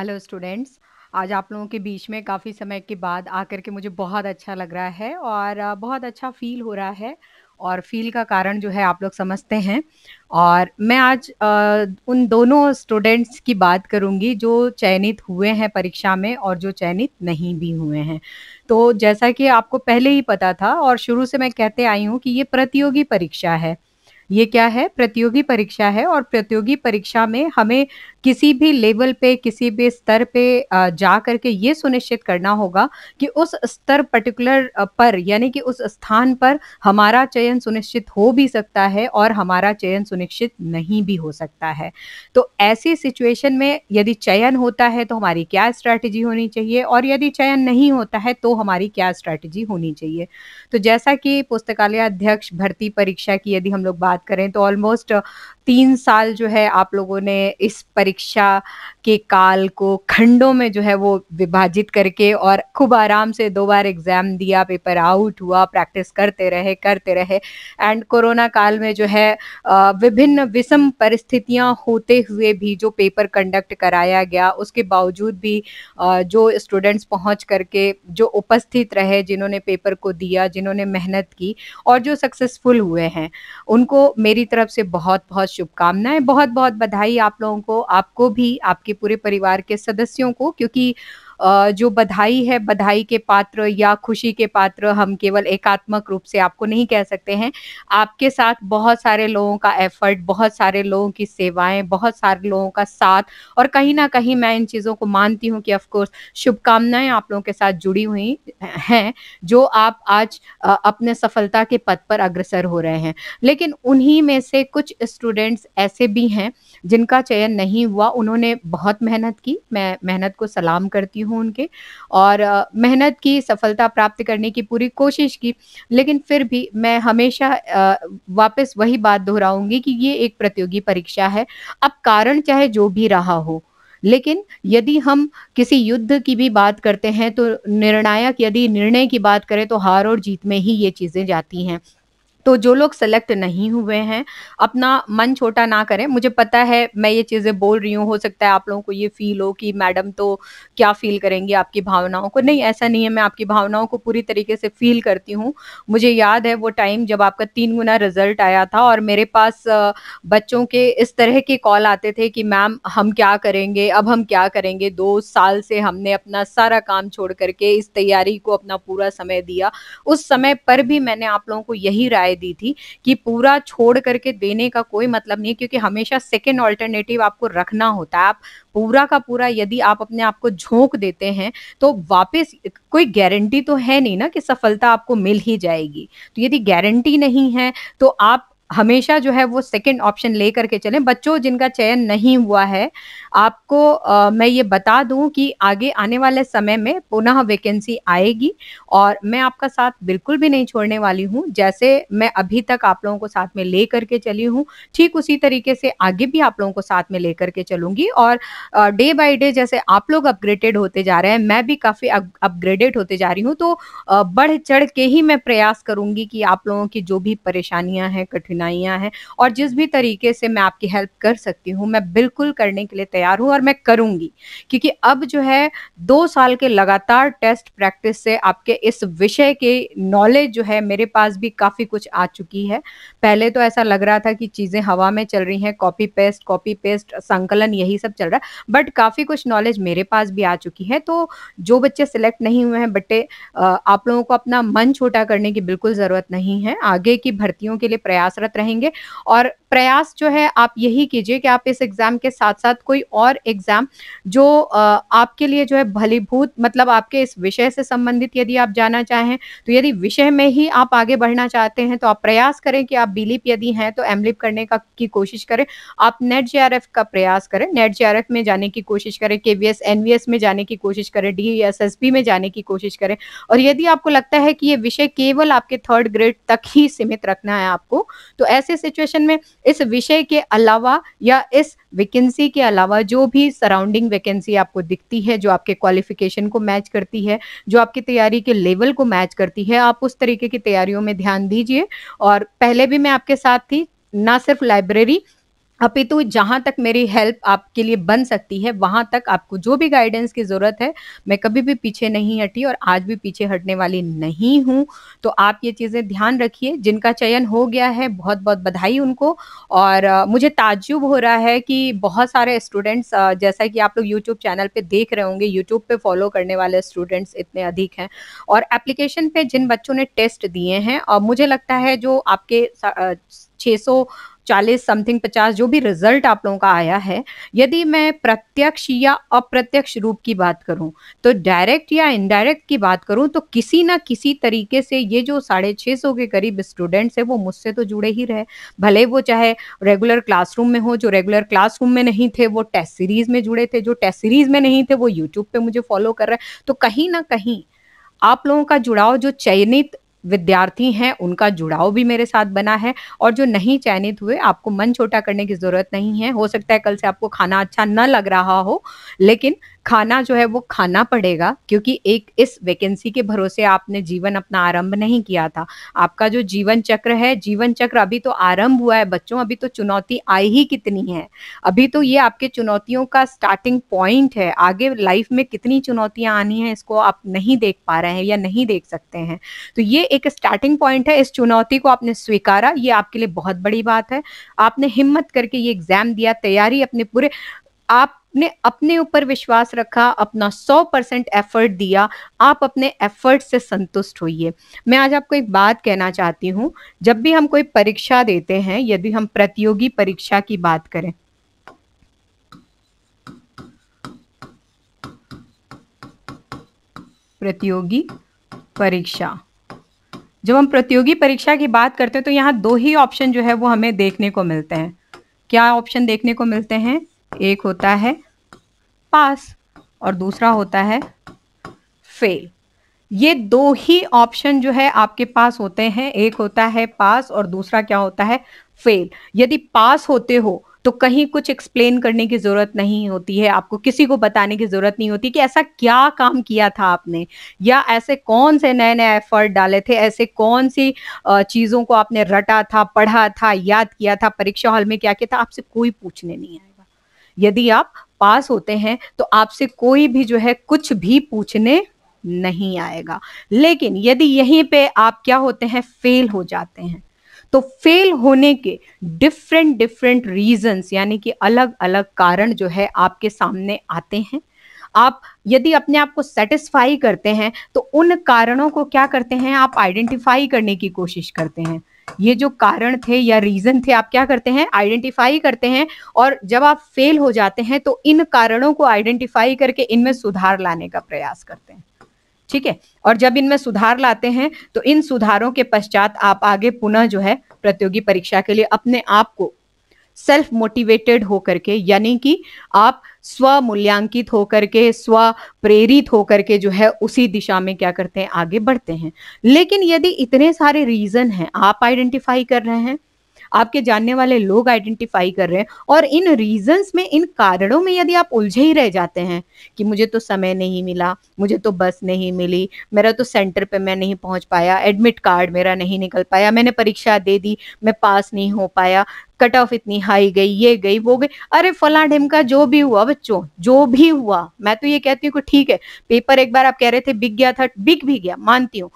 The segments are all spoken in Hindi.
हेलो स्टूडेंट्स आज आप लोगों के बीच में काफ़ी समय के बाद आकर के मुझे बहुत अच्छा लग रहा है और बहुत अच्छा फील हो रहा है और फील का कारण जो है आप लोग समझते हैं और मैं आज आ, उन दोनों स्टूडेंट्स की बात करूंगी जो चयनित हुए हैं परीक्षा में और जो चयनित नहीं भी हुए हैं तो जैसा कि आपको पहले ही पता था और शुरू से मैं कहते आई हूँ कि ये प्रतियोगी परीक्षा है ये क्या है प्रतियोगी परीक्षा है और प्रतियोगी परीक्षा में हमें किसी भी लेवल पे किसी भी स्तर पे जा करके ये सुनिश्चित करना होगा कि उस स्तर पर्टिकुलर पर यानी कि उस स्थान पर हमारा चयन सुनिश्चित हो भी सकता है और हमारा चयन सुनिश्चित नहीं भी हो सकता है तो ऐसी सिचुएशन में यदि चयन होता है तो हमारी क्या स्ट्रैटेजी होनी चाहिए और यदि चयन नहीं होता है तो हमारी क्या स्ट्रैटेजी होनी चाहिए तो जैसा कि पुस्तकालय अध्यक्ष भर्ती परीक्षा की यदि हम लोग बात करें तो ऑलमोस्ट तीन साल जो है आप लोगों ने इस परीक्षा परीक्षा के काल को खंडों में जो है वो विभाजित करके और खूब आराम से दो बार एग्ज़ाम दिया पेपर आउट हुआ प्रैक्टिस करते रहे करते रहे एंड कोरोना काल में जो है विभिन्न विषम परिस्थितियां होते हुए भी जो पेपर कंडक्ट कराया गया उसके बावजूद भी जो स्टूडेंट्स पहुंच करके जो उपस्थित रहे जिन्होंने पेपर को दिया जिन्होंने मेहनत की और जो सक्सेसफुल हुए हैं उनको मेरी तरफ से बहुत बहुत शुभकामनाएं बहुत बहुत बधाई आप लोगों को आप आपको भी आपके पूरे परिवार के सदस्यों को क्योंकि जो बधाई है बधाई के पात्र या खुशी के पात्र हम केवल एकात्मक रूप से आपको नहीं कह सकते हैं आपके साथ बहुत सारे लोगों का एफर्ट बहुत सारे लोगों की सेवाएं बहुत सारे लोगों का साथ और कहीं ना कहीं मैं इन चीज़ों को मानती हूँ कि ऑफकोर्स शुभकामनाएं आप लोगों के साथ जुड़ी हुई हैं जो आप आज अपने सफलता के पद पर अग्रसर हो रहे हैं लेकिन उन्हीं में से कुछ स्टूडेंट्स ऐसे भी हैं जिनका चयन नहीं हुआ उन्होंने बहुत मेहनत की मैं मेहनत को सलाम करती हूँ हों उनके और मेहनत की सफलता प्राप्त करने की पूरी कोशिश की लेकिन फिर भी मैं हमेशा वापस वही बात दोहराऊंगी कि ये एक प्रतियोगी परीक्षा है अब कारण चाहे जो भी रहा हो लेकिन यदि हम किसी युद्ध की भी बात करते हैं तो निर्णायक यदि निर्णय की बात करें तो हार और जीत में ही ये चीज़ें जाती हैं तो जो लोग सेलेक्ट नहीं हुए हैं अपना मन छोटा ना करें मुझे पता है मैं ये चीज़ें बोल रही हूँ हो सकता है आप लोगों को ये फील हो कि मैडम तो क्या फील करेंगी आपकी भावनाओं को नहीं ऐसा नहीं है मैं आपकी भावनाओं को पूरी तरीके से फील करती हूँ मुझे याद है वो टाइम जब आपका तीन गुना रिजल्ट आया था और मेरे पास बच्चों के इस तरह के कॉल आते थे कि मैम हम क्या करेंगे अब हम क्या करेंगे दो साल से हमने अपना सारा काम छोड़ करके इस तैयारी को अपना पूरा समय दिया उस समय पर भी मैंने आप लोगों को यही राय राय दी थी कि पूरा छोड़ करके देने का कोई मतलब नहीं क्योंकि हमेशा सेकेंड ऑल्टरनेटिव आपको रखना होता है आप पूरा का पूरा यदि आप अपने आप को झोंक देते हैं तो वापस कोई गारंटी तो है नहीं ना कि सफलता आपको मिल ही जाएगी तो यदि गारंटी नहीं है तो आप हमेशा जो है वो सेकंड ऑप्शन ले करके चलें बच्चों जिनका चयन नहीं हुआ है आपको आ, मैं ये बता दूं कि आगे आने वाले समय में पुनः वैकेंसी आएगी और मैं आपका साथ बिल्कुल भी नहीं छोड़ने वाली हूं जैसे मैं अभी तक आप लोगों को साथ में ले करके चली हूं ठीक उसी तरीके से आगे भी आप लोगों को साथ में ले करके चलूंगी और डे बाई डे जैसे आप लोग अपग्रेडेड होते जा रहे हैं मैं भी काफ़ी अपग्रेडेड होते जा रही हूँ तो बढ़ चढ़ के ही मैं प्रयास करूंगी कि आप लोगों की जो भी परेशानियां हैं कठिन कठिनाइयां हैं और जिस भी तरीके से मैं आपकी हेल्प कर सकती हूँ मैं बिल्कुल करने के लिए तैयार हूँ और मैं करूंगी क्योंकि अब जो है दो साल के लगातार टेस्ट प्रैक्टिस से आपके इस विषय के नॉलेज जो है मेरे पास भी काफ़ी कुछ आ चुकी है पहले तो ऐसा लग रहा था कि चीज़ें हवा में चल रही हैं कॉपी पेस्ट कॉपी पेस्ट संकलन यही सब चल रहा है बट काफ़ी कुछ नॉलेज मेरे पास भी आ चुकी है तो जो बच्चे सिलेक्ट नहीं हुए हैं बटे आप लोगों को अपना मन छोटा करने की बिल्कुल ज़रूरत नहीं है आगे की भर्तियों के लिए प्रयासरत कार्यरत रहेंगे और प्रयास जो है आप यही कीजिए कि आप इस एग्ज़ाम के साथ साथ कोई और एग्ज़ाम जो आपके लिए जो है भलीभूत मतलब आपके इस विषय से संबंधित यदि आप जाना चाहें तो यदि विषय में ही आप आगे बढ़ना चाहते हैं तो आप प्रयास करें कि आप बीलिप e यदि हैं तो एमलिप e करने का की कोशिश करें आप नेट जे का प्रयास करें नेट जे में जाने की कोशिश करें के वी में जाने की कोशिश करें डी में जाने की कोशिश करें और यदि आपको लगता है कि ये विषय केवल आपके थर्ड ग्रेड तक ही सीमित रखना है आपको तो ऐसे सिचुएशन में इस विषय के अलावा या इस वैकेंसी के अलावा जो भी सराउंडिंग वैकेंसी आपको दिखती है जो आपके क्वालिफिकेशन को मैच करती है जो आपकी तैयारी के लेवल को मैच करती है आप उस तरीके की तैयारियों में ध्यान दीजिए और पहले भी मैं आपके साथ थी ना सिर्फ लाइब्रेरी अपितु तो जहाँ तक मेरी हेल्प आपके लिए बन सकती है वहाँ तक आपको जो भी गाइडेंस की ज़रूरत है मैं कभी भी पीछे नहीं हटी और आज भी पीछे हटने वाली नहीं हूँ तो आप ये चीज़ें ध्यान रखिए जिनका चयन हो गया है बहुत बहुत बधाई उनको और मुझे ताजुब हो रहा है कि बहुत सारे स्टूडेंट्स जैसा कि आप लोग यूट्यूब चैनल पर देख रहे होंगे यूट्यूब पर फॉलो करने वाले स्टूडेंट्स इतने अधिक हैं और एप्लीकेशन पर जिन बच्चों ने टेस्ट दिए हैं और मुझे लगता है जो आपके 600 चालीस समथिंग पचास जो भी रिजल्ट आप लोगों का आया है यदि मैं प्रत्यक्ष या अप्रत्यक्ष रूप की बात करूं तो डायरेक्ट या इनडायरेक्ट की बात करूं तो किसी ना किसी तरीके से ये जो साढ़े छः सौ के करीब स्टूडेंट्स हैं वो मुझसे तो जुड़े ही रहे भले वो चाहे रेगुलर क्लासरूम में हो जो रेगुलर क्लासरूम में नहीं थे वो टेस्ट सीरीज में जुड़े थे जो टेस्ट सीरीज में नहीं थे वो यूट्यूब पे मुझे फॉलो कर रहे हैं तो कहीं ना कहीं आप लोगों का जुड़ाव जो चयनित विद्यार्थी हैं उनका जुड़ाव भी मेरे साथ बना है और जो नहीं चयनित हुए आपको मन छोटा करने की ज़रूरत नहीं है हो सकता है कल से आपको खाना अच्छा न लग रहा हो लेकिन खाना जो है वो खाना पड़ेगा क्योंकि एक इस वैकेंसी के भरोसे आपने जीवन अपना आरंभ नहीं किया था आपका जो जीवन चक्र है जीवन चक्र अभी तो आरंभ हुआ है बच्चों अभी तो चुनौती आई ही कितनी है अभी तो ये आपके चुनौतियों का स्टार्टिंग पॉइंट है आगे लाइफ में कितनी चुनौतियां आनी है इसको आप नहीं देख पा रहे हैं या नहीं देख सकते हैं तो ये एक स्टार्टिंग पॉइंट है इस चुनौती को आपने स्वीकारा ये आपके लिए बहुत बड़ी बात है आपने हिम्मत करके ये एग्जाम दिया तैयारी अपने पूरे आपने अपने ऊपर विश्वास रखा अपना 100 परसेंट एफर्ट दिया आप अपने एफर्ट से संतुष्ट होइए मैं आज आपको एक बात कहना चाहती हूँ जब भी हम कोई परीक्षा देते हैं यदि हम प्रतियोगी परीक्षा की बात करें प्रतियोगी परीक्षा जब हम प्रतियोगी परीक्षा की बात करते हैं तो यहाँ दो ही ऑप्शन जो है वो हमें देखने को मिलते हैं क्या ऑप्शन देखने को मिलते हैं एक होता है पास और दूसरा होता है फेल ये दो ही ऑप्शन जो है आपके पास होते हैं एक होता है पास और दूसरा क्या होता है फेल यदि पास होते हो तो कहीं कुछ एक्सप्लेन करने की जरूरत नहीं होती है आपको किसी को बताने की जरूरत नहीं होती कि ऐसा क्या काम किया था आपने या ऐसे कौन से नए नए एफर्ट डाले थे ऐसे कौन सी चीज़ों को आपने रटा था पढ़ा था याद किया था परीक्षा हॉल में क्या किया था आपसे कोई पूछने नहीं आया यदि आप पास होते हैं तो आपसे कोई भी जो है कुछ भी पूछने नहीं आएगा लेकिन यदि यहीं पे आप क्या होते हैं फेल हो जाते हैं तो फेल होने के डिफरेंट डिफरेंट रीजंस यानी कि अलग अलग कारण जो है आपके सामने आते हैं आप यदि अपने आप को सेटिस्फाई करते हैं तो उन कारणों को क्या करते हैं आप आइडेंटिफाई करने की कोशिश करते हैं ये जो कारण थे या रीजन थे आप क्या करते हैं आइडेंटिफाई करते हैं और जब आप फेल हो जाते हैं तो इन कारणों को आइडेंटिफाई करके इनमें सुधार लाने का प्रयास करते हैं ठीक है और जब इनमें सुधार लाते हैं तो इन सुधारों के पश्चात आप आगे पुनः जो है प्रतियोगी परीक्षा के लिए अपने आप को सेल्फ मोटिवेटेड होकर के यानी कि आप स्व मूल्यांकित होकर के स्व प्रेरित होकर के जो है उसी दिशा में क्या करते हैं आगे बढ़ते हैं लेकिन यदि इतने सारे रीजन हैं आप आइडेंटिफाई कर रहे हैं आपके जानने वाले लोग आइडेंटिफाई कर रहे हैं और इन रीजंस में इन कारणों में यदि आप उलझे ही रह जाते हैं कि मुझे तो समय नहीं मिला मुझे तो बस नहीं मिली मेरा तो सेंटर पे मैं नहीं पहुंच पाया एडमिट कार्ड मेरा नहीं निकल पाया मैंने परीक्षा दे दी मैं पास नहीं हो पाया कट ऑफ इतनी हाई गई ये गई वो गई अरे फला ढिमका जो भी हुआ बच्चों जो भी हुआ मैं तो ये कहती हूँ कि ठीक है पेपर एक बार आप कह रहे थे बिक गया था बिक भी गया मानती हूँ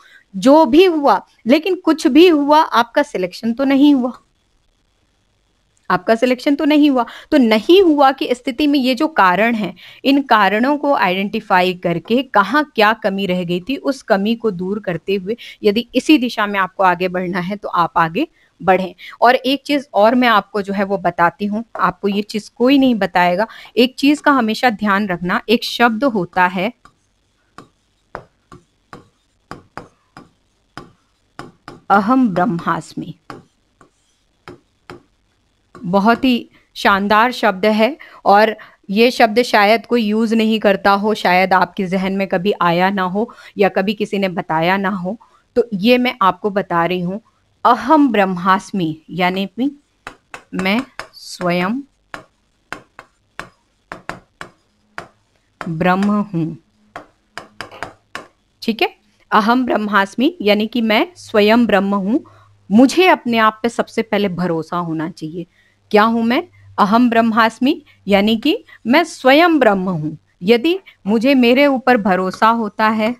जो भी हुआ लेकिन कुछ भी हुआ आपका सिलेक्शन तो नहीं हुआ आपका सिलेक्शन तो नहीं हुआ तो नहीं हुआ की स्थिति में ये जो कारण है इन कारणों को आइडेंटिफाई करके कहाँ क्या कमी रह गई थी उस कमी को दूर करते हुए यदि इसी दिशा में आपको आगे बढ़ना है तो आप आगे बढ़ें और एक चीज़ और मैं आपको जो है वो बताती हूँ आपको ये चीज़ कोई नहीं बताएगा एक चीज़ का हमेशा ध्यान रखना एक शब्द होता है अहम ब्रह्मास्मि बहुत ही शानदार शब्द है और ये शब्द शायद कोई यूज़ नहीं करता हो शायद आपके जहन में कभी आया ना हो या कभी किसी ने बताया ना हो तो ये मैं आपको बता रही हूँ अहम ब्रह्मास्मि यानी कि मैं स्वयं ब्रह्म हूं ठीक है अहम ब्रह्मास्मि यानी कि मैं स्वयं ब्रह्म हूं मुझे अपने आप पे सबसे पहले भरोसा होना चाहिए क्या हूं मैं अहम ब्रह्मास्मि यानी कि मैं स्वयं ब्रह्म हूं यदि मुझे मेरे ऊपर भरोसा होता है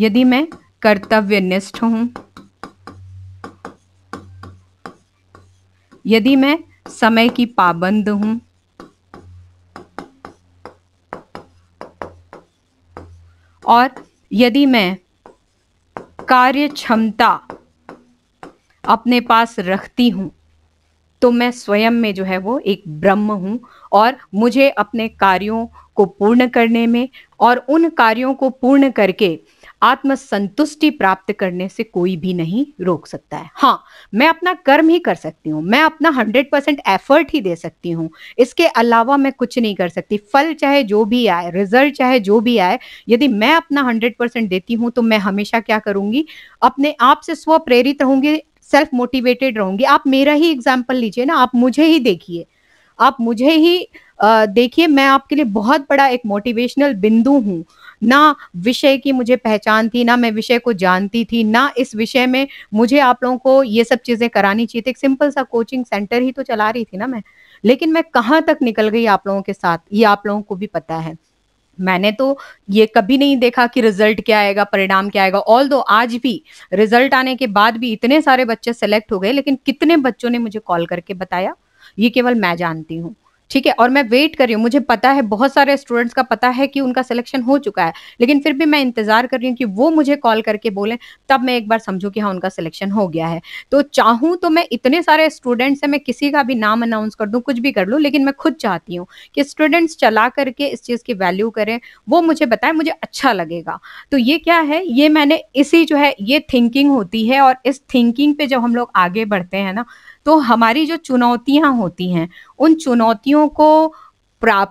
यदि मैं कर्तव्यनिष्ठ हूँ यदि मैं समय की पाबंद हूँ और यदि मैं कार्य क्षमता अपने पास रखती हूँ तो मैं स्वयं में जो है वो एक ब्रह्म हूँ और मुझे अपने कार्यों को पूर्ण करने में और उन कार्यों को पूर्ण करके आत्मसंतुष्टि प्राप्त करने से कोई भी नहीं रोक सकता है हाँ मैं अपना कर्म ही कर सकती हूँ मैं अपना हंड्रेड परसेंट एफर्ट ही दे सकती हूँ इसके अलावा मैं कुछ नहीं कर सकती फल चाहे जो भी आए रिजल्ट चाहे जो भी आए यदि मैं अपना हंड्रेड परसेंट देती हूँ तो मैं हमेशा क्या करूँगी अपने आप से स्व प्रेरित रहूंगी सेल्फ मोटिवेटेड रहूंगी आप मेरा ही एग्जाम्पल लीजिए ना आप मुझे ही देखिए आप मुझे ही देखिए मैं आपके लिए बहुत बड़ा एक मोटिवेशनल बिंदु हूँ ना विषय की मुझे पहचान थी ना मैं विषय को जानती थी ना इस विषय में मुझे आप लोगों को ये सब चीज़ें करानी चाहिए थी एक सिंपल सा कोचिंग सेंटर ही तो चला रही थी ना मैं लेकिन मैं कहाँ तक निकल गई आप लोगों के साथ ये आप लोगों को भी पता है मैंने तो ये कभी नहीं देखा कि रिजल्ट क्या आएगा परिणाम क्या आएगा ऑल दो आज भी रिजल्ट आने के बाद भी इतने सारे बच्चे सेलेक्ट हो गए लेकिन कितने बच्चों ने मुझे कॉल करके बताया ये केवल मैं जानती हूँ ठीक है और मैं वेट कर रही हूँ मुझे पता है बहुत सारे स्टूडेंट्स का पता है कि उनका सिलेक्शन हो चुका है लेकिन फिर भी मैं इंतजार कर रही हूँ कि वो मुझे कॉल करके बोले तब मैं एक बार समझू कि हाँ उनका सिलेक्शन हो गया है तो चाहूँ तो मैं इतने सारे स्टूडेंट्स हैं मैं किसी का भी नाम अनाउंस कर दूँ कुछ भी कर लूँ लेकिन मैं खुद चाहती हूँ कि स्टूडेंट्स चला करके इस चीज़ की वैल्यू करें वो मुझे बताएं मुझे अच्छा लगेगा तो ये क्या है ये मैंने इसी जो है ये थिंकिंग होती है और इस थिंकिंग पे जब हम लोग आगे बढ़ते हैं ना तो हमारी जो चुनौतियाँ होती हैं उन चुनौतियों को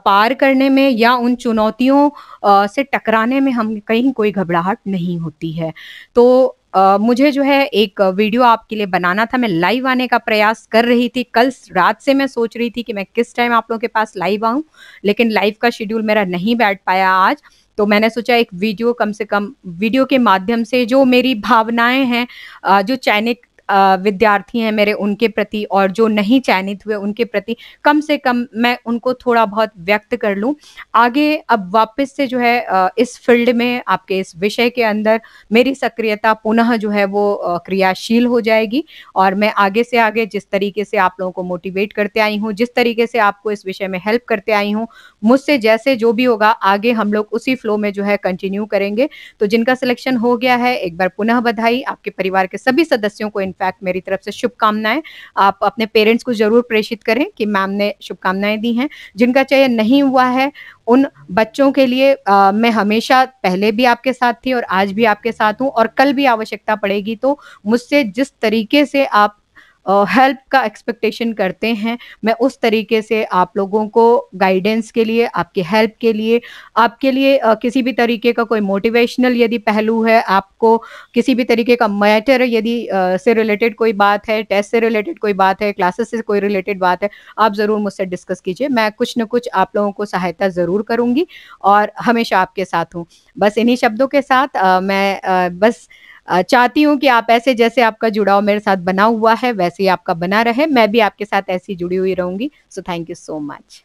पार करने में या उन चुनौतियों से टकराने में हम कहीं कोई घबराहट नहीं होती है तो मुझे जो है एक वीडियो आपके लिए बनाना था मैं लाइव आने का प्रयास कर रही थी कल रात से मैं सोच रही थी कि मैं किस टाइम आप लोगों के पास लाइव आऊं लेकिन लाइव का शेड्यूल मेरा नहीं बैठ पाया आज तो मैंने सोचा एक वीडियो कम से कम वीडियो के माध्यम से जो मेरी भावनाएं हैं जो चैनिक विद्यार्थी हैं मेरे उनके प्रति और जो नहीं चयनित हुए उनके प्रति कम से कम मैं उनको थोड़ा बहुत व्यक्त कर लूँ आगे अब वापस से जो है इस फील्ड में आपके इस विषय के अंदर मेरी सक्रियता पुनः जो है वो क्रियाशील हो जाएगी और मैं आगे से आगे जिस तरीके से आप लोगों को मोटिवेट करते आई हूँ जिस तरीके से आपको इस विषय में हेल्प करते आई हूँ मुझसे जैसे जो भी होगा आगे हम लोग उसी फ्लो में जो है कंटिन्यू करेंगे तो जिनका सिलेक्शन हो गया है एक बार पुनः बधाई आपके परिवार के सभी सदस्यों को इन इनफैक्ट मेरी तरफ से शुभकामनाएं आप अपने पेरेंट्स को ज़रूर प्रेषित करें कि मैम ने शुभकामनाएं दी हैं जिनका चयन नहीं हुआ है उन बच्चों के लिए आ, मैं हमेशा पहले भी आपके साथ थी और आज भी आपके साथ हूँ और कल भी आवश्यकता पड़ेगी तो मुझसे जिस तरीके से आप हेल्प का एक्सपेक्टेशन करते हैं मैं उस तरीके से आप लोगों को गाइडेंस के लिए आपकी हेल्प के लिए आपके लिए uh, किसी भी तरीके का कोई मोटिवेशनल यदि पहलू है आपको किसी भी तरीके का मैटर यदि uh, से रिलेटेड कोई बात है टेस्ट से रिलेटेड कोई बात है क्लासेस से कोई रिलेटेड बात है आप ज़रूर मुझसे डिस्कस कीजिए मैं कुछ ना कुछ आप लोगों को सहायता ज़रूर करूँगी और हमेशा आपके साथ हूँ बस इन्हीं शब्दों के साथ uh, मैं uh, बस चाहती हूँ कि आप ऐसे जैसे आपका जुड़ाव मेरे साथ बना हुआ है वैसे ही आपका बना रहे मैं भी आपके साथ ऐसी जुड़ी हुई रहूंगी so thank you so much